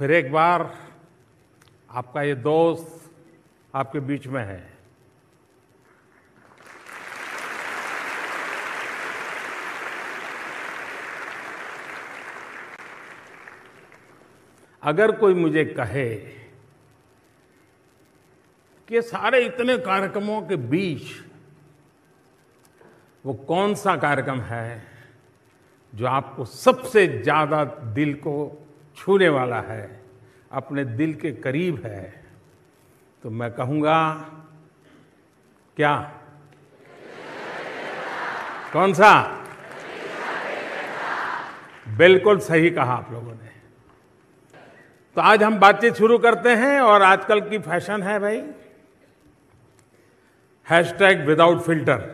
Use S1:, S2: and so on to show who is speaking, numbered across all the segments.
S1: फिर एक बार आपका ये दोस्त आपके बीच में है अगर कोई मुझे कहे कि सारे इतने कार्यक्रमों के बीच वो कौन सा कार्यक्रम है जो आपको सबसे ज्यादा दिल को छूने वाला है अपने दिल के करीब है तो मैं कहूँगा क्या कौन सा बिल्कुल सही कहा आप लोगों ने तो आज हम बातचीत शुरू करते हैं और आजकल की फैशन है भाई हैशटैग विदाउट फिल्टर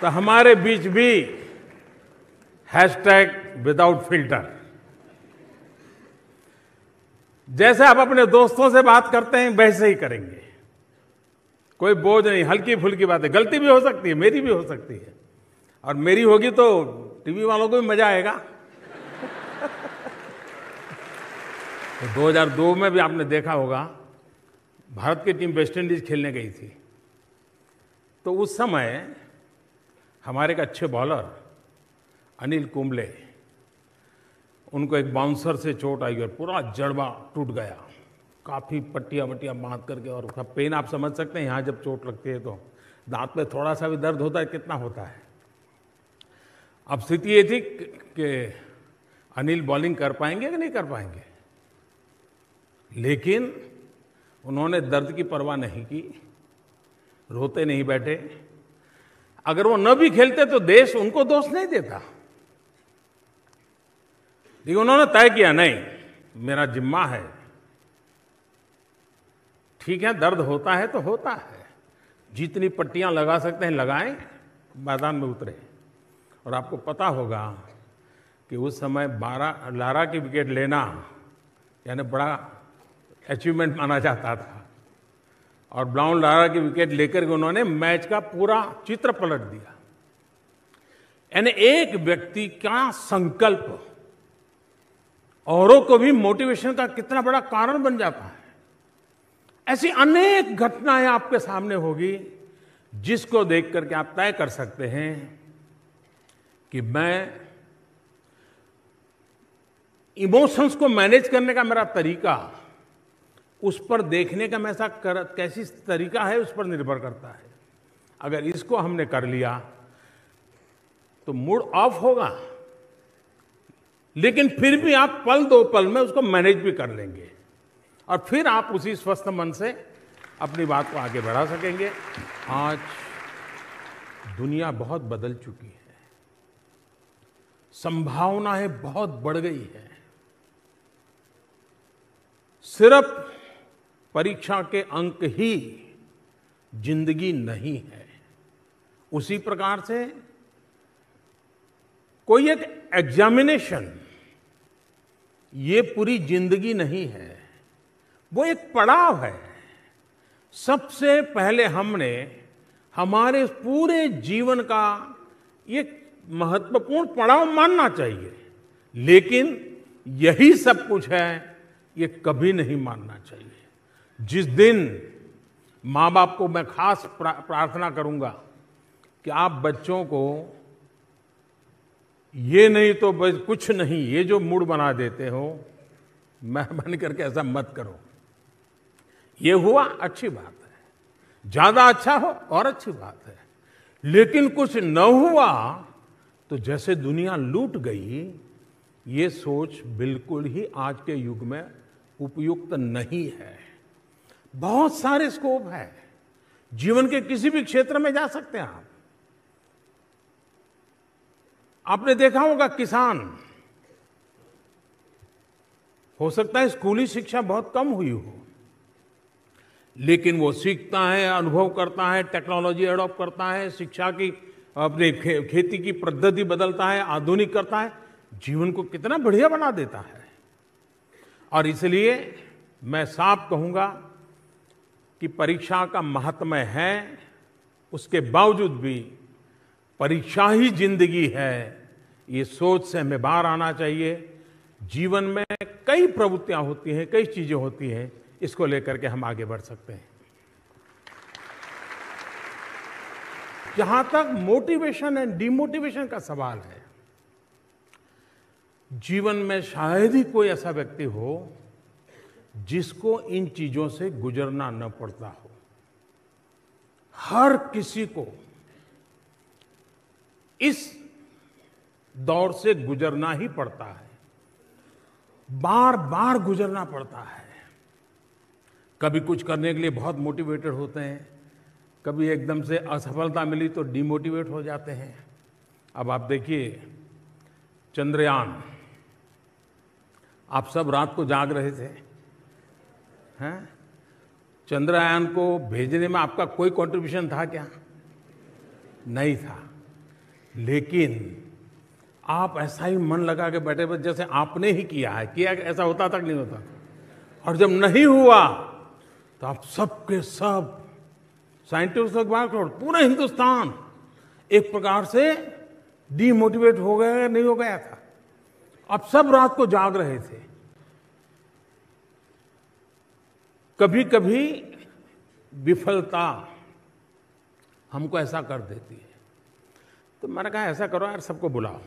S1: तो हमारे बीच भी हैशटैग विदाउट फिल्टर जैसे आप अपने दोस्तों से बात करते हैं वैसे ही करेंगे कोई बोझ नहीं हल्की फुल्की बातें गलती भी हो सकती है मेरी भी हो सकती है और मेरी होगी तो टीवी वालों को भी मजा आएगा तो 2002 में भी आपने देखा होगा भारत की टीम वेस्टइंडीज खेलने गई थी तो उस समय हमारे एक अच्छे बॉलर अनिल कुंबले उनको एक बाउंसर से चोट आई और पूरा जड़वा टूट गया काफ़ी पट्टियाँ वट्टियाँ बांध करके और उसका पेन आप समझ सकते हैं यहाँ जब चोट लगती है तो दांत में थोड़ा सा भी दर्द होता है कितना होता है अब स्थिति ये थी कि अनिल बॉलिंग कर पाएंगे कि नहीं कर पाएंगे लेकिन उन्होंने दर्द की परवाह नहीं की रोते नहीं बैठे अगर वो न भी खेलते तो देश उनको दोष नहीं देता लेकिन उन्होंने तय किया नहीं मेरा जिम्मा है ठीक है दर्द होता है तो होता है जितनी पट्टियां लगा सकते हैं लगाएं मैदान में उतरे और आपको पता होगा कि उस समय बारह लारा की विकेट लेना यानी बड़ा अचीवमेंट माना जाता था और ब्राउन लारा की विकेट लेकर के उन्होंने मैच का पूरा चित्र पलट दिया यानी एक व्यक्ति का संकल्प औरों को भी मोटिवेशन का कितना बड़ा कारण बन जाता है ऐसी अनेक घटनाएं आपके सामने होगी जिसको देख करके आप तय कर सकते हैं कि मैं इमोशंस को मैनेज करने का मेरा तरीका उस पर देखने का ऐसा कर कैसी तरीका है उस पर निर्भर करता है अगर इसको हमने कर लिया तो मूड ऑफ होगा लेकिन फिर भी आप पल दो पल में उसको मैनेज भी कर लेंगे और फिर आप उसी स्वस्थ मन से अपनी बात को आगे बढ़ा सकेंगे आज दुनिया बहुत बदल चुकी है संभावनाएं बहुत बढ़ गई है सिर्फ परीक्षा के अंक ही जिंदगी नहीं है उसी प्रकार से कोई एक एग्जामिनेशन ये पूरी जिंदगी नहीं है वो एक पड़ाव है सबसे पहले हमने हमारे पूरे जीवन का ये महत्वपूर्ण पड़ाव मानना चाहिए लेकिन यही सब कुछ है ये कभी नहीं मानना चाहिए जिस दिन माँ बाप को मैं खास प्रार्थना करूंगा कि आप बच्चों को ये नहीं तो बस कुछ नहीं ये जो मूड बना देते हो मेहरबानी करके ऐसा मत करो ये हुआ अच्छी बात है ज़्यादा अच्छा हो और अच्छी बात है लेकिन कुछ न हुआ तो जैसे दुनिया लूट गई ये सोच बिल्कुल ही आज के युग में उपयुक्त नहीं है बहुत सारे स्कोप है जीवन के किसी भी क्षेत्र में जा सकते हैं आप आपने देखा होगा किसान हो सकता है स्कूली शिक्षा बहुत कम हुई हो लेकिन वो सीखता है अनुभव करता है टेक्नोलॉजी अडॉप्ट करता है शिक्षा की अपने खे, खेती की पद्धति बदलता है आधुनिक करता है जीवन को कितना बढ़िया बना देता है और इसलिए मैं साफ कहूंगा कि परीक्षा का महात्म्य है उसके बावजूद भी परीक्षा ही जिंदगी है ये सोच से हमें बाहर आना चाहिए जीवन में कई प्रवृत्तियां होती हैं कई चीजें होती हैं इसको लेकर के हम आगे बढ़ सकते हैं जहां तक मोटिवेशन एंड डिमोटिवेशन का सवाल है जीवन में शायद ही कोई ऐसा व्यक्ति हो जिसको इन चीज़ों से गुजरना न पड़ता हो हर किसी को इस दौर से गुजरना ही पड़ता है बार बार गुजरना पड़ता है कभी कुछ करने के लिए बहुत मोटिवेटेड होते हैं कभी एकदम से असफलता मिली तो डिमोटिवेट हो जाते हैं अब आप देखिए चंद्रयान आप सब रात को जाग रहे थे हैं चंद्रयान को भेजने में आपका कोई कंट्रीब्यूशन था क्या नहीं था लेकिन आप ऐसा ही मन लगा के बैठे बैठे जैसे आपने ही किया है किया ऐसा होता था कि नहीं होता और जब नहीं हुआ तो आप सबके सब साइंटिस्ट बात पूरा हिंदुस्तान एक प्रकार से डीमोटिवेट हो गया नहीं हो गया था अब सब रात को जाग रहे थे कभी कभी विफलता हमको ऐसा कर देती है तो मैंने कहा ऐसा करो यार सबको बुलाओ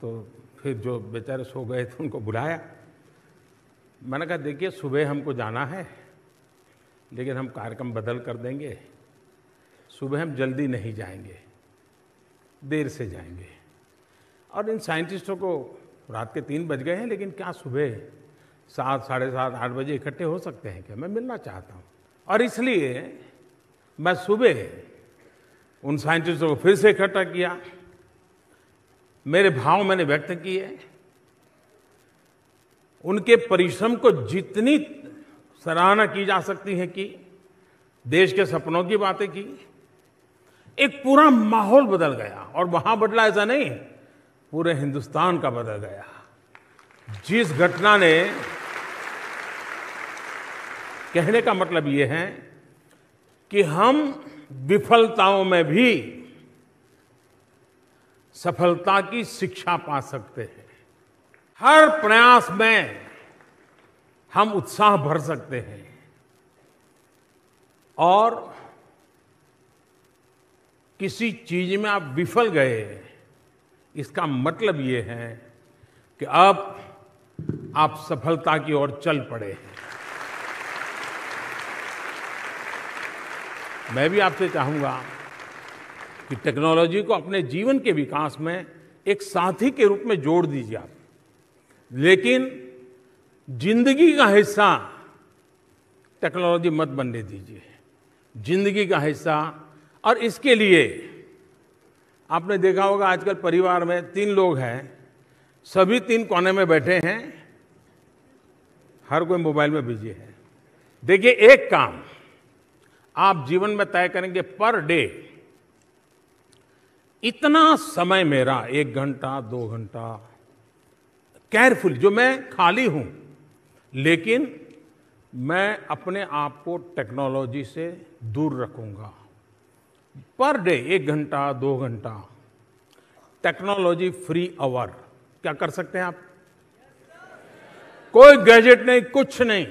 S1: तो फिर जो बेचारे सो गए थे उनको बुलाया मैंने कहा देखिए सुबह हमको जाना है लेकिन हम कार्यक्रम बदल कर देंगे सुबह हम जल्दी नहीं जाएंगे देर से जाएंगे और इन साइंटिस्टों को रात के तीन बज गए हैं लेकिन क्या सुबह सात साढ़े सात आठ बजे इकट्ठे हो सकते हैं क्या मैं मिलना चाहता हूँ और इसलिए मैं सुबह उन साइंटिस्टों को फिर से इकट्ठा किया मेरे भाव मैंने व्यक्त किए उनके परिश्रम को जितनी सराहना की जा सकती है कि देश के सपनों की बातें की एक पूरा माहौल बदल गया और वहां बदला ऐसा नहीं पूरे हिंदुस्तान का बदल गया जिस घटना ने कहने का मतलब यह है कि हम विफलताओं में भी सफलता की शिक्षा पा सकते हैं हर प्रयास में हम उत्साह भर सकते हैं और किसी चीज में आप विफल गए इसका मतलब ये है कि अब आप सफलता की ओर चल पड़े हैं मैं भी आपसे चाहूंगा कि टेक्नोलॉजी को अपने जीवन के विकास में एक साथी के रूप में जोड़ दीजिए आप लेकिन जिंदगी का हिस्सा टेक्नोलॉजी मत बनने दीजिए जिंदगी का हिस्सा और इसके लिए आपने देखा होगा आजकल परिवार में तीन लोग हैं सभी तीन कोने में बैठे हैं हर कोई मोबाइल में बिजी है देखिए एक काम आप जीवन में तय करेंगे पर डे इतना समय मेरा एक घंटा दो घंटा केयरफुल जो मैं खाली हूं लेकिन मैं अपने आप को टेक्नोलॉजी से दूर रखूंगा पर डे एक घंटा दो घंटा टेक्नोलॉजी फ्री आवर क्या कर सकते हैं आप कोई गैजेट नहीं कुछ नहीं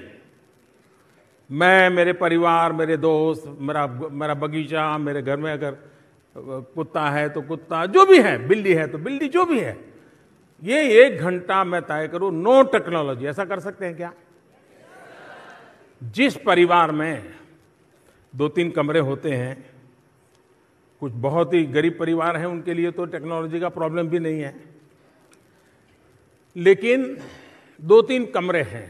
S1: मैं मेरे परिवार मेरे दोस्त मेरा मेरा बगीचा मेरे घर में अगर कुत्ता है तो कुत्ता जो भी है बिल्ली है तो बिल्ली जो भी है ये एक घंटा मैं तय करूं नो टेक्नोलॉजी ऐसा कर सकते हैं क्या जिस परिवार में दो तीन कमरे होते हैं कुछ बहुत ही गरीब परिवार हैं उनके लिए तो टेक्नोलॉजी का प्रॉब्लम भी नहीं है लेकिन दो तीन कमरे हैं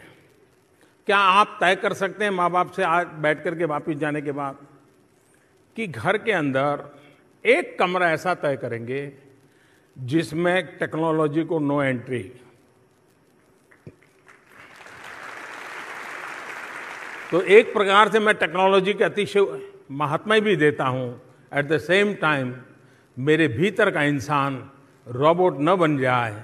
S1: क्या आप तय कर सकते हैं माँ बाप से आज बैठ कर के जाने के बाद कि घर के अंदर एक कमरा ऐसा तय करेंगे जिसमें टेक्नोलॉजी को नो एंट्री तो एक प्रकार से मैं टेक्नोलॉजी के अतिशय महात्मा भी देता हूँ एट द सेम टाइम मेरे भीतर का इंसान रोबोट न बन जाए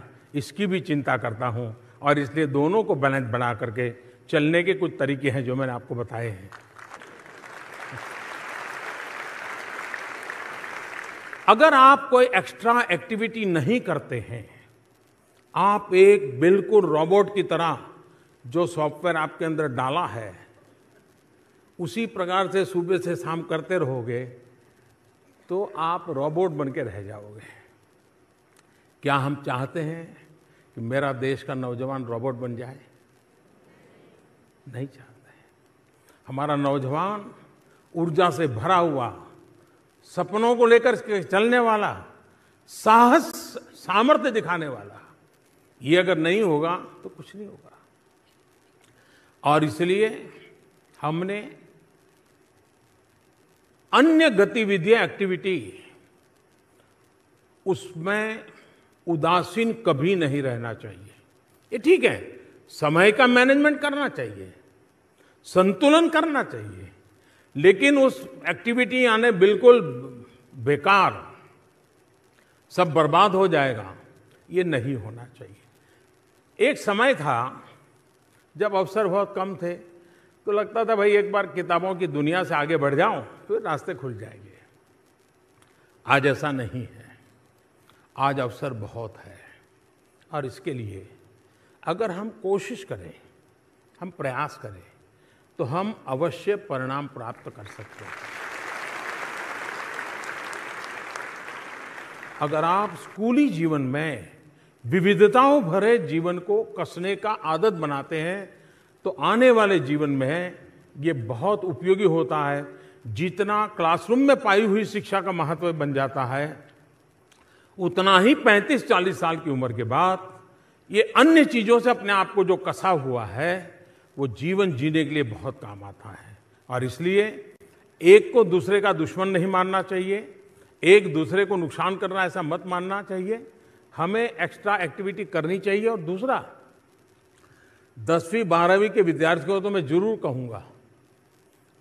S1: इसकी भी चिंता करता हूं और इसलिए दोनों को बैलेंस बना करके चलने के कुछ तरीके हैं जो मैंने आपको बताए हैं अगर आप कोई एक्स्ट्रा एक्टिविटी नहीं करते हैं आप एक बिल्कुल रोबोट की तरह जो सॉफ्टवेयर आपके अंदर डाला है उसी प्रकार से सुबह से शाम करते रहोगे तो आप रोबोट बन के रह जाओगे क्या हम चाहते हैं कि मेरा देश का नौजवान रॉबोट बन जाए नहीं चाहते हमारा नौजवान ऊर्जा से भरा हुआ सपनों को लेकर चलने वाला साहस सामर्थ्य दिखाने वाला ये अगर नहीं होगा तो कुछ नहीं होगा और इसलिए हमने अन्य गतिविधियां एक्टिविटी उसमें उदासीन कभी नहीं रहना चाहिए ये ठीक है समय का मैनेजमेंट करना चाहिए संतुलन करना चाहिए लेकिन उस एक्टिविटी आने बिल्कुल बेकार सब बर्बाद हो जाएगा ये नहीं होना चाहिए एक समय था जब अवसर बहुत कम थे तो लगता था भाई एक बार किताबों की दुनिया से आगे बढ़ जाऊं तो रास्ते खुल जाएंगे आज ऐसा नहीं है आज अवसर बहुत है और इसके लिए अगर हम कोशिश करें हम प्रयास करें तो हम अवश्य परिणाम प्राप्त कर सकते हैं अगर आप स्कूली जीवन में विविधताओं भरे जीवन को कसने का आदत बनाते हैं तो आने वाले जीवन में ये बहुत उपयोगी होता है जितना क्लासरूम में पाई हुई शिक्षा का महत्व बन जाता है उतना ही 35-40 साल की उम्र के बाद ये अन्य चीज़ों से अपने आप को जो कसा हुआ है वो जीवन जीने के लिए बहुत काम आता है और इसलिए एक को दूसरे का दुश्मन नहीं मानना चाहिए एक दूसरे को नुकसान करना ऐसा मत मानना चाहिए हमें एक्स्ट्रा एक्टिविटी करनी चाहिए और दूसरा दसवीं बारहवीं के विद्यार्थियों को तो मैं जरूर कहूंगा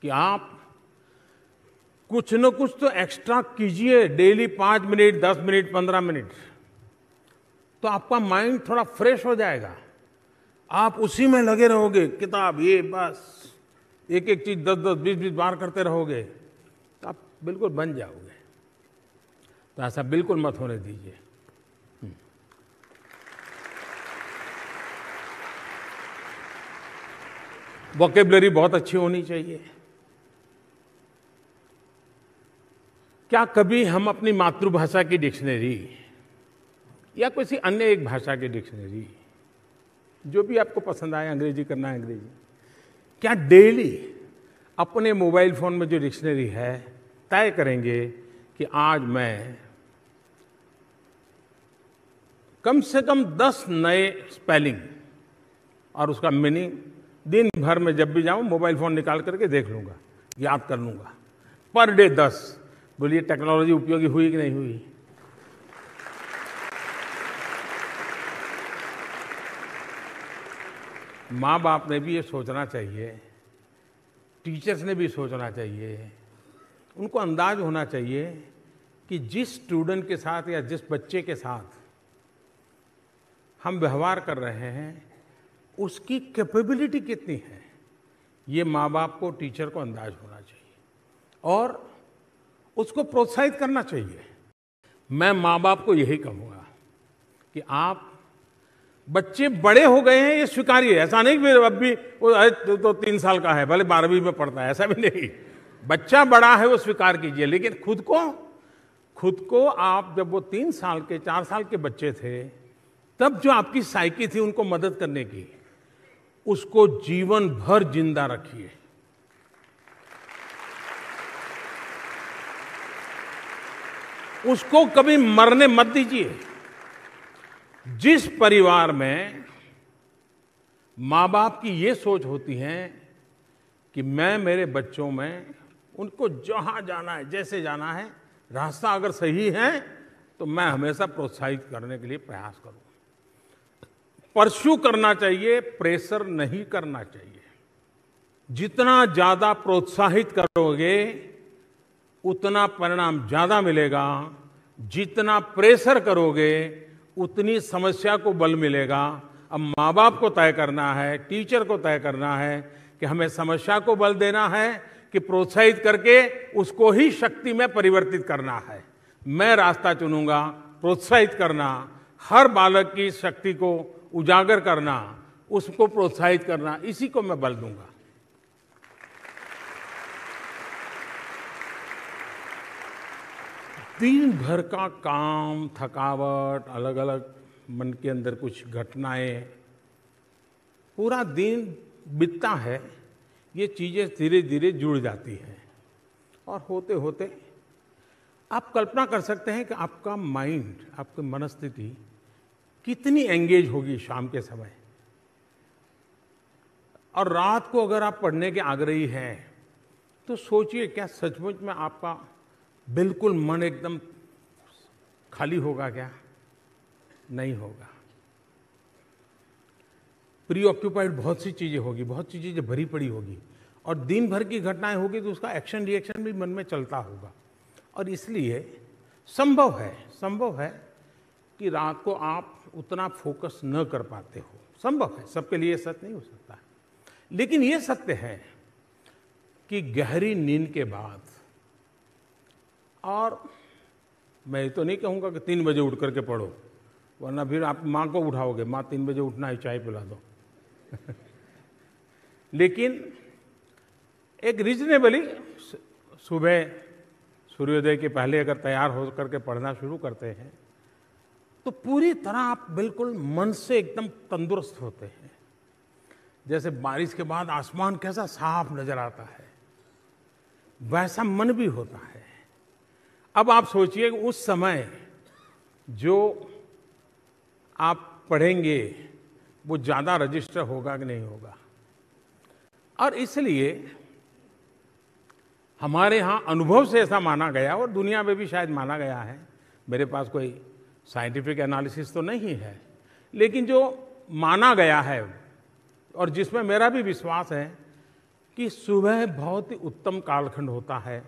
S1: कि आप कुछ न कुछ तो एक्स्ट्रा कीजिए डेली पांच मिनट दस मिनट पंद्रह मिनट तो आपका माइंड थोड़ा फ्रेश हो जाएगा आप उसी में लगे रहोगे किताब ये बस एक एक चीज़ दस दस बीस बीस बार करते रहोगे तो आप बिल्कुल बन जाओगे तो ऐसा बिल्कुल मत होने दीजिए वोकेबलरी हम्म। बहुत अच्छी होनी चाहिए क्या कभी हम अपनी मातृभाषा की डिक्शनरी या किसी अन्य एक भाषा की डिक्शनरी जो भी आपको पसंद आए अंग्रेजी करना है अंग्रेजी क्या डेली अपने मोबाइल फ़ोन में जो डिक्शनरी है तय करेंगे कि आज मैं कम से कम दस नए स्पेलिंग और उसका मीनिंग दिन भर में जब भी जाऊं मोबाइल फ़ोन निकाल करके देख लूँगा याद कर लूंगा पर डे दस बोलिए टेक्नोलॉजी उपयोगी हुई कि नहीं हुई माँ बाप ने भी ये सोचना चाहिए टीचर्स ने भी सोचना चाहिए उनको अंदाज होना चाहिए कि जिस स्टूडेंट के साथ या जिस बच्चे के साथ हम व्यवहार कर रहे हैं उसकी कैपेबिलिटी कितनी है ये माँ बाप को टीचर को अंदाज होना चाहिए और उसको प्रोत्साहित करना चाहिए मैं माँ बाप को यही कहूँगा कि आप बच्चे बड़े हो गए हैं ये स्वीकार्य है ऐसा नहीं कि अब भी वो तो, तो तीन साल का है भले बारहवीं में पढ़ता है ऐसा भी नहीं बच्चा बड़ा है वो स्वीकार कीजिए लेकिन खुद को खुद को आप जब वो तीन साल के चार साल के बच्चे थे तब जो आपकी साइकी थी उनको मदद करने की उसको जीवन भर जिंदा रखिए उसको कभी मरने मत दीजिए जिस परिवार में माँ बाप की ये सोच होती है कि मैं मेरे बच्चों में उनको जहाँ जाना है जैसे जाना है रास्ता अगर सही है तो मैं हमेशा प्रोत्साहित करने के लिए प्रयास करूँ परस्यू करना चाहिए प्रेशर नहीं करना चाहिए जितना ज़्यादा प्रोत्साहित करोगे उतना परिणाम ज़्यादा मिलेगा जितना प्रेशर करोगे उतनी समस्या को बल मिलेगा अब माँ बाप को तय करना है टीचर को तय करना है कि हमें समस्या को बल देना है कि प्रोत्साहित करके उसको ही शक्ति में परिवर्तित करना है मैं रास्ता चुनूंगा प्रोत्साहित करना हर बालक की शक्ति को उजागर करना उसको प्रोत्साहित करना इसी को मैं बल दूंगा दिन भर का काम थकावट अलग अलग मन के अंदर कुछ घटनाएं पूरा दिन बीतता है ये चीज़ें धीरे धीरे जुड़ जाती हैं और होते होते आप कल्पना कर सकते हैं कि आपका माइंड आपकी मनस्थिति कितनी एंगेज होगी शाम के समय और रात को अगर आप पढ़ने के आग्रही हैं तो सोचिए क्या सचमुच में आपका बिल्कुल मन एकदम खाली होगा क्या नहीं होगा प्री ऑक्यूपाइड बहुत सी चीज़ें होगी बहुत सी चीज़ें भरी पड़ी होगी और दिन भर की घटनाएं होगी तो उसका एक्शन रिएक्शन भी मन में चलता होगा और इसलिए संभव है संभव है कि रात को आप उतना फोकस न कर पाते हो संभव है सबके लिए सत्य नहीं हो सकता लेकिन ये सत्य है कि गहरी नींद के बाद और मैं ये तो नहीं कहूँगा कि तीन बजे उठ करके पढ़ो वरना फिर आप माँ को उठाओगे माँ तीन बजे उठना है चाय पिला दो लेकिन एक रीजनेबली सुबह सूर्योदय के पहले अगर तैयार हो करके पढ़ना शुरू करते हैं तो पूरी तरह आप बिल्कुल मन से एकदम तंदुरुस्त होते हैं जैसे बारिश के बाद आसमान कैसा साफ नज़र आता है वैसा मन भी होता है अब आप सोचिए उस समय जो आप पढ़ेंगे वो ज़्यादा रजिस्टर होगा कि नहीं होगा और इसलिए हमारे यहाँ अनुभव से ऐसा माना गया और दुनिया में भी शायद माना गया है मेरे पास कोई साइंटिफिक एनालिसिस तो नहीं है लेकिन जो माना गया है और जिसमें मेरा भी विश्वास है कि सुबह बहुत ही उत्तम कालखंड होता है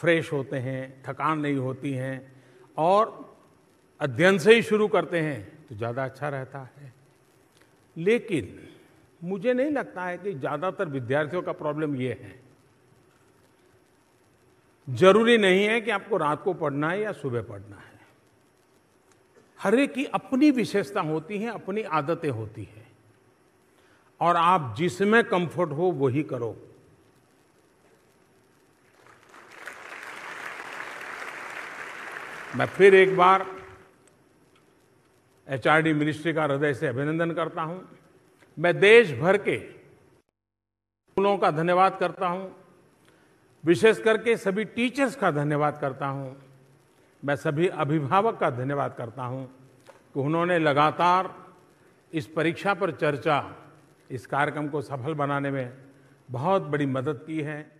S1: फ्रेश होते हैं थकान नहीं होती हैं और अध्ययन से ही शुरू करते हैं तो ज़्यादा अच्छा रहता है लेकिन मुझे नहीं लगता है कि ज़्यादातर विद्यार्थियों का प्रॉब्लम ये है जरूरी नहीं है कि आपको रात को पढ़ना है या सुबह पढ़ना है हर एक की अपनी विशेषता होती है अपनी आदतें होती हैं और आप जिसमें कंफर्ट हो वही करो मैं फिर एक बार एचआरडी मिनिस्ट्री का हृदय से अभिनंदन करता हूं मैं देश भर के स्कूलों का धन्यवाद करता हूं विशेष करके सभी टीचर्स का धन्यवाद करता हूं मैं सभी अभिभावक का धन्यवाद करता हूं कि उन्होंने लगातार इस परीक्षा पर चर्चा इस कार्यक्रम को सफल बनाने में बहुत बड़ी मदद की है